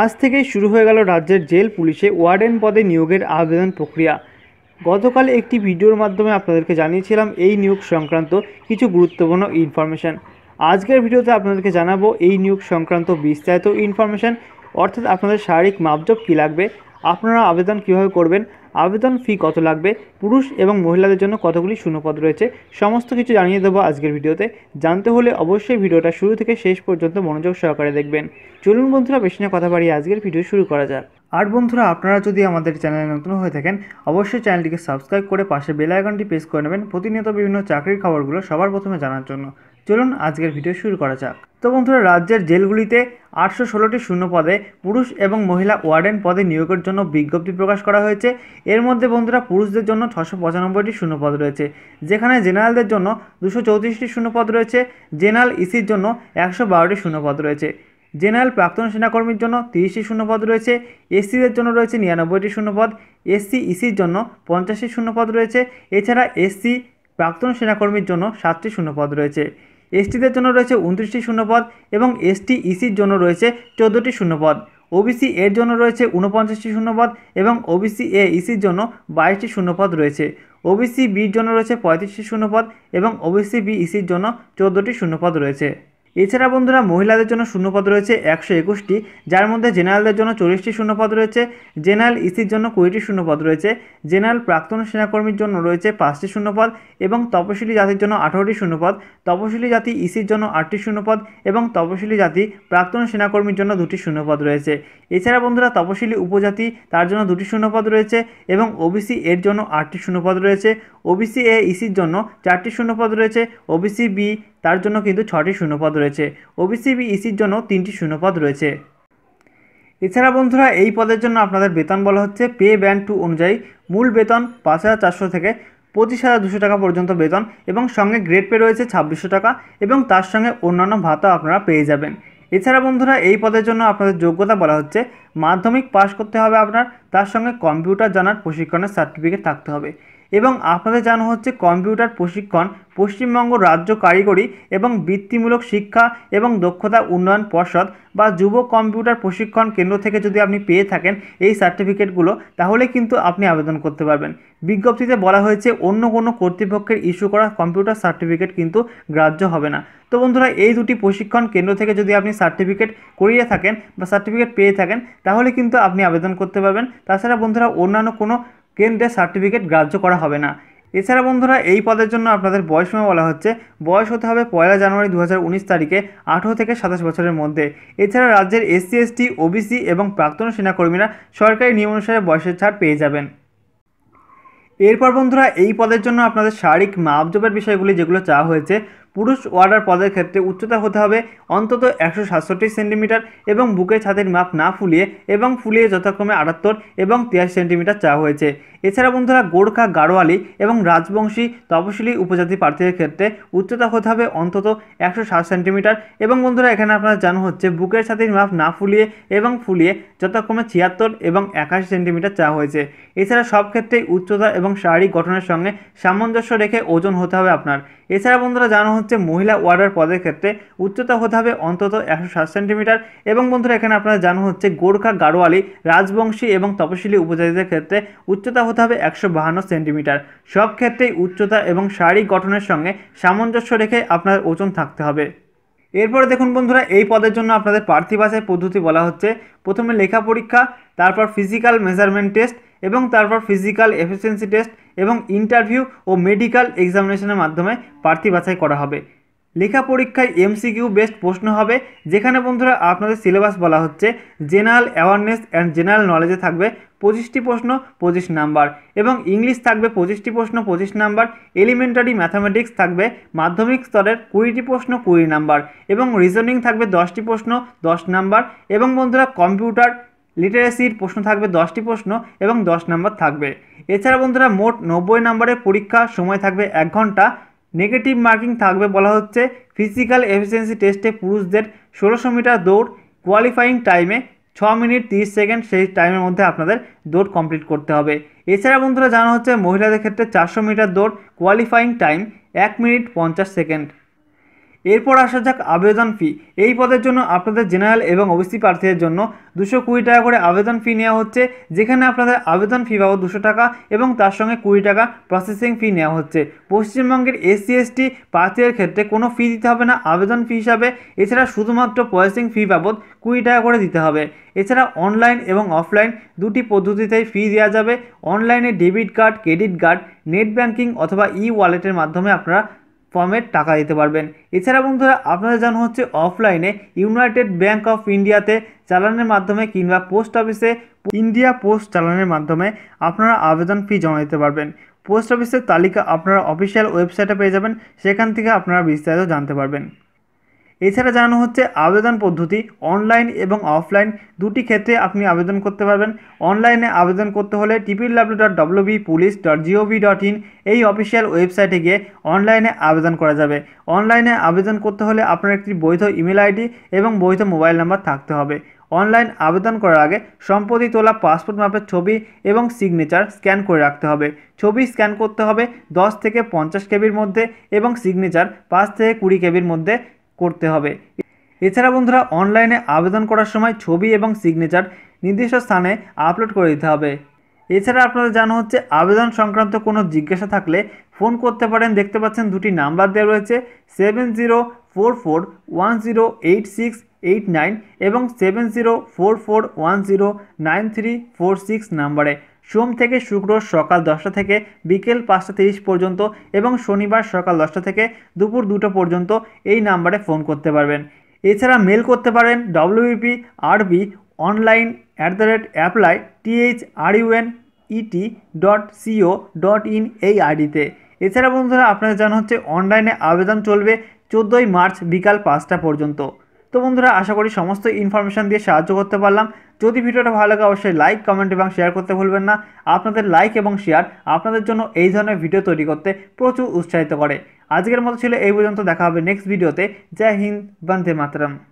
আজ থেকেই শুরু হয়ে গেল রাজ্যের জেল পুলিশে ওয়ার্ডেন পদে নিয়োগের আবেদন প্রক্রিয়া গতকাল একটি ভিডিওর মাধ্যমে আপনাদেরকে জানিয়েছিলাম এই নিয়োগ সংক্রান্ত কিছু গুরুত্বপূর্ণ ইনফরমেশান আজকের ভিডিওতে আপনাদেরকে জানাবো এই নিয়োগ সংক্রান্ত বিস্তারিত ইনফরমেশান অর্থাৎ আপনাদের শারীরিক মাপজব কী লাগবে আপনারা আবেদন কীভাবে করবেন আবেদন ফি কত লাগবে পুরুষ এবং মহিলাদের জন্য কতগুলি শূন্যপদ রয়েছে সমস্ত কিছু জানিয়ে দেবো আজকের ভিডিওতে জানতে হলে অবশ্যই ভিডিওটা শুরু থেকে শেষ পর্যন্ত মনোযোগ সহকারে দেখবেন চলুন বন্ধুরা বেশি না কথা বাড়িয়ে আজকের ভিডিও শুরু করা যাক আর বন্ধুরা আপনারা যদি আমাদের চ্যানেলে নতুন হয়ে থাকেন অবশ্যই চ্যানেলটিকে সাবস্ক্রাইব করে পাশে বেল আইকনটি প্রেস করে নেবেন প্রতিনিয়ত বিভিন্ন চাকরির খবরগুলো সবার প্রথমে জানার জন্য চলুন আজকের ভিডিও শুরু করা যাক তো বন্ধুরা রাজ্যের জেলগুলিতে আটশো ষোলোটি শূন্য পদে পুরুষ এবং মহিলা ওয়ার্ডেন পদে নিয়োগের জন্য বিজ্ঞপ্তি প্রকাশ করা হয়েছে এর মধ্যে বন্ধুরা পুরুষদের জন্য ছশো পঁচানব্বইটি পদ রয়েছে যেখানে জেনারেলদের জন্য দুশো চৌত্রিশটি শূন্যপদ রয়েছে জেনারেল ইসির জন্য একশো বারোটি শূন্যপদ রয়েছে জেনারেল প্রাক্তন সেনাকর্মীর জন্য তিরিশটি শূন্যপদ রয়েছে এসসিদের জন্য রয়েছে নিরানব্বইটি শূন্যপদ এসসি ইসির জন্য পঞ্চাশটি শূন্যপদ রয়েছে এছাড়া এসসি প্রাক্তন সেনাকর্মীর জন্য সাতটি শূন্যপদ রয়েছে এসটিদের জন্য রয়েছে উনত্রিশটি শূন্যপদ এবং এসটি ইসির জন্য রয়েছে চোদ্দোটি শূন্যপদ ওবিসি এর জন্য রয়েছে উনপঞ্চাশটি শূন্যপদ এবং ওবিসি এ ইসির জন্য বাইশটি শূন্যপদ রয়েছে ওবিসি বির জন্য রয়েছে পঁয়ত্রিশটি শূন্যপদ এবং ওবিসি বি ইসির জন্য চোদ্দটি শূন্যপদ রয়েছে এছাড়া বন্ধুরা মহিলাদের জন্য শূন্যপদ রয়েছে একশো একুশটি যার মধ্যে জেনারেলদের জন্য চল্লিশটি শূন্যপদ রয়েছে জেনারেল ইসির জন্য কুড়িটি শূন্যপদ রয়েছে জেনারেল প্রাক্তন সেনাকর্মীর জন্য রয়েছে পাঁচটি শূন্যপদ এবং তপশিলি জাতির জন্য আঠারোটি শূন্যপদ তপশিলি জাতি ইসির জন্য আটটি শূন্যপদ এবং তপশিলি জাতি প্রাক্তন সেনাকর্মীর জন্য দুটি শূন্যপদ রয়েছে এছাড়া বন্ধুরা তপশিলি উপজাতি তার জন্য দুটি শূন্যপদ রয়েছে এবং ওবিসি এর জন্য আটটি শূন্যপদ রয়েছে ওবিসি এ ইসির জন্য চারটি শূন্যপদ রয়েছে ওবিসি বি তার জন্য কিন্তু ছটি শূন্যপদ রয়েছে ওবিসি ইসির e জন্য তিনটি শূন্যপদ রয়েছে এছাড়া বন্ধুরা এই পদের জন্য আপনাদের বেতন বলা হচ্ছে পে ব্যান্ড টু অনুযায়ী মূল বেতন পাঁচ হাজার চারশো থেকে পঁচিশ হাজার দুশো টাকা পর্যন্ত বেতন এবং সঙ্গে গ্রেড পে রয়েছে ছাব্বিশশো টাকা এবং তার সঙ্গে অন্যান্য ভাতা আপনারা পেয়ে যাবেন এছাড়া বন্ধুরা এই পদের জন্য আপনাদের যোগ্যতা বলা হচ্ছে মাধ্যমিক পাশ করতে হবে আপনার তার সঙ্গে কম্পিউটার জানার প্রশিক্ষণের সার্টিফিকেট থাকতে হবে এবং আপনাদের জানা হচ্ছে কম্পিউটার প্রশিক্ষণ পশ্চিমবঙ্গ রাজ্য কারিগরি এবং বৃত্তিমূলক শিক্ষা এবং দক্ষতা উন্নয়ন পর্ষদ বা যুব কম্পিউটার প্রশিক্ষণ কেন্দ্র থেকে যদি আপনি পেয়ে থাকেন এই সার্টিফিকেটগুলো তাহলে কিন্তু আপনি আবেদন করতে পারবেন বিজ্ঞপ্তিতে বলা হয়েছে অন্য কোনো কর্তৃপক্ষের ইস্যু করা কম্পিউটার সার্টিফিকেট কিন্তু গ্রাহ্য হবে না তো বন্ধুরা এই দুটি প্রশিক্ষণ কেন্দ্র থেকে যদি আপনি সার্টিফিকেট করিয়ে থাকেন বা সার্টিফিকেট পেয়ে থাকেন তাহলে কিন্তু আপনি আবেদন করতে পারবেন তাছাড়া বন্ধুরা অন্যান্য কোনো কেন্দ্রের সার্টিফিকেট গ্রাহ্য করা হবে না এছাড়া বন্ধুরা এই পদের জন্য আপনাদের বয়সীমা বলা হচ্ছে বয়স হতে হবে পয়লা জানুয়ারি দু তারিখে আঠেরো থেকে সাতাশ বছরের মধ্যে এছাড়া রাজ্যের এসসি এসটি ওবিসি এবং প্রাক্তন সেনাকর্মীরা সরকারি নিয়ম অনুসারে বয়সের ছাড় পেয়ে যাবেন এরপর বন্ধুরা এই পদের জন্য আপনাদের শারীরিক মাপজোপের বিষয়গুলি যেগুলো চাওয়া হয়েছে পুরুষ ওয়ার্ডার পদের ক্ষেত্রে উচ্চতা হতে হবে অন্তত একশো সাতষট্টি সেন্টিমিটার এবং বুকের ছাদের মাপ না ফুলিয়ে এবং ফুলিয়ে যথাক্রমে আটাত্তর এবং তিয়াশি সেন্টিমিটার চাওয়া হয়েছে এছাড়া বন্ধুরা গোর্খা গাড়োয়ালি এবং রাজবংশী তপশিলি উপজাতি প্রার্থীদের ক্ষেত্রে উচ্চতা হতে হবে অন্তত একশো ষাট সেন্টিমিটার এবং বন্ধুরা এখানে আপনারা জানো হচ্ছে বুকের ছাদের মাপ না ফুলিয়ে এবং ফুলিয়ে যথাক্রমে ছিয়াত্তর এবং একাশি সেন্টিমিটার চাওয়া হয়েছে এছাড়া সব ক্ষেত্রেই উচ্চতা এবং শারীরিক গঠনের সঙ্গে সামঞ্জস্য রেখে ওজন হতে হবে আপনার এছাড়া বন্ধুরা জানো হচ্ছে মহিলা ওয়ার্ডার পদের ক্ষেত্রে উচ্চতা হতে হবে অন্তত একশো সেন্টিমিটার এবং বন্ধুরা এখানে আপনারা জানো হচ্ছে গোর্খা গাড়োয়ালি রাজবংশী এবং তপশিলি উপজাতিদের ক্ষেত্রে উচ্চতা হতে হবে একশো বাহান্ন সেন্টিমিটার সব ক্ষেত্রেই উচ্চতা এবং শারীরিক গঠনের সঙ্গে সামঞ্জস্য রেখে আপনার ওজন থাকতে হবে এরপরে দেখুন বন্ধুরা এই পদের জন্য আপনাদের পার্থিবাসের পদ্ধতি বলা হচ্ছে প্রথমে লেখা পরীক্ষা তারপর ফিজিক্যাল মেজারমেন্ট টেস্ট এবং তারপর ফিজিক্যাল এফিসিয়েন্সি টেস্ট এবং ইন্টারভিউ ও মেডিকেল এক্সামিনেশনের মাধ্যমে প্রার্থী বাছাই করা হবে লেখা পরীক্ষায় এমসিকিউ বেস্ট প্রশ্ন হবে যেখানে বন্ধুরা আপনাদের সিলেবাস বলা হচ্ছে জেনারেল অ্যাওয়ারনেস অ্যান্ড জেনারেল নলেজে থাকবে পঁচিশটি প্রশ্ন পঁচিশ নাম্বার এবং ইংলিশ থাকবে পঁচিশটি প্রশ্ন পঁচিশ নাম্বার এলিমেন্টারি ম্যাথামেটিক্স থাকবে মাধ্যমিক স্তরের কুড়িটি প্রশ্ন কুড়ি নাম্বার এবং রিজনিং থাকবে দশটি প্রশ্ন দশ নাম্বার এবং বন্ধুরা কম্পিউটার লিটারেসির প্রশ্ন থাকবে দশটি প্রশ্ন এবং দশ নাম্বার থাকবে এছাড়া বন্ধুরা মোট নব্বই নাম্বারের পরীক্ষা সময় থাকবে এক ঘন্টা নেগেটিভ মার্কিং থাকবে বলা হচ্ছে ফিজিক্যাল এফিসিয়েন্সি টেস্টে পুরুষদের ষোলোশো মিটার দৌড় কোয়ালিফাইং টাইমে ছ মিনিট তিরিশ সেকেন্ড সেই টাইমের মধ্যে আপনাদের দৌড় কমপ্লিট করতে হবে এছাড়া বন্ধুরা জানা হচ্ছে মহিলাদের ক্ষেত্রে চারশো মিটার দৌড় কোয়ালিফাইং টাইম এক মিনিট পঞ্চাশ সেকেন্ড এরপর আসা যাক আবেদন ফি এই পদের জন্য আপনাদের জেনারেল এবং ওবিসি প্রার্থীদের জন্য দুশো কুড়ি টাকা করে আবেদন ফি নেওয়া হচ্ছে যেখানে আপনাদের আবেদন ফি বাবদ দুশো টাকা এবং তার সঙ্গে কুড়ি টাকা প্রসেসিং ফি নেওয়া হচ্ছে পশ্চিমবঙ্গের এসসি এসটি প্রার্থীদের ক্ষেত্রে কোনো ফি দিতে হবে না আবেদন ফি হিসাবে এছাড়া শুধুমাত্র প্রসেসিং ফি বাবদ কুড়ি টাকা করে দিতে হবে এছাড়া অনলাইন এবং অফলাইন দুটি পদ্ধতিতেই ফি দেওয়া যাবে অনলাইনে debit card credit card net banking অথবা ই ওয়ালেটের মাধ্যমে আপনারা ফর্মে টাকা দিতে পারবেন এছাড়া বন্ধুরা আপনারা জানো হচ্ছে অফলাইনে ইউনাইটেড ব্যাঙ্ক অফ ইন্ডিয়াতে চালানের মাধ্যমে কিংবা পোস্ট অফিসে ইন্ডিয়া পোস্ট চালানের মাধ্যমে আপনারা আবেদন ফি জমা দিতে পারবেন পোস্ট অফিসের তালিকা আপনারা অফিসিয়াল ওয়েবসাইটে পেয়ে যাবেন সেখান থেকে আপনারা বিস্তারিত জানতে পারবেন এছাড়া জানানো হচ্ছে আবেদন পদ্ধতি অনলাইন এবং অফলাইন দুটি ক্ষেত্রে আপনি আবেদন করতে পারবেন অনলাইনে আবেদন করতে হলে TPW dot B police dot GOV dot in এই অফিসিয়াল ওয়েবসাইটে গিয়ে অনলাইনে আবেদন করা যাবে অনলাইনে আবেদন করতে হলে আপনার একটি বৈধ ইমেল আইডি এবং বৈধ মোবাইল নাম্বার থাকতে হবে অনলাইন আবেদন করার আগে সম্প্রতি তোলা পাসপোর্ট মাপের ছবি এবং সিগনেচার স্ক্যান করে রাখতে হবে ছবি স্ক্যান করতে হবে 10 থেকে পঞ্চাশ কেবির মধ্যে এবং সিগনেচার পাঁচ থেকে কুড়ি কেবির মধ্যে করতে হবে এছাড়া বন্ধুরা অনলাইনে আবেদন করার সময় ছবি এবং সিগনেচার নির্দিষ্ট স্থানে আপলোড করে দিতে হবে এছাড়া আপনাদের জানা হচ্ছে আবেদন সংক্রান্ত কোনো জিজ্ঞাসা থাকলে ফোন করতে পারেন দেখতে পাচ্ছেন দুটি নাম্বার দেওয়া রয়েছে seven zero four four one zero eight six eight nine এবং seven zero four four one zero nine three four six নাম্বারে সোম থেকে শুক্র সকাল দশটা থেকে বিকেল পাঁচটা তিরিশ পর্যন্ত এবং শনিবার সকাল দশটা থেকে দুপুর দুটো পর্যন্ত এই নাম্বারে ফোন করতে পারবেন এছাড়া মেল করতে পারেন WP RB online at the rate apply TH R UN ET dot CO dot in এই আইডিতে এছাড়া বন্ধুরা আপনাদের জানা হচ্ছে অনলাইনে আবেদন চলবে চোদ্দোই মার্চ বিকাল পাঁচটা পর্যন্ত তো বন্ধুরা আশা করি সমস্ত ইনফরমেশান দিয়ে সাহায্য করতে পারলাম যদি ভিডিওটা ভালো লাগে অবশ্যই লাইক কমেন্ট এবং শেয়ার করতে ভুলবেন না আপনাদের লাইক এবং শেয়ার আপনাদের জন্য এই ধরনের ভিডিও তৈরি করতে প্রচুর উৎসাহিত করে আজকের মতো ছিল এই পর্যন্ত দেখা হবে নেক্সট ভিডিওতে জয় হিন্দ বন্দে মাতরম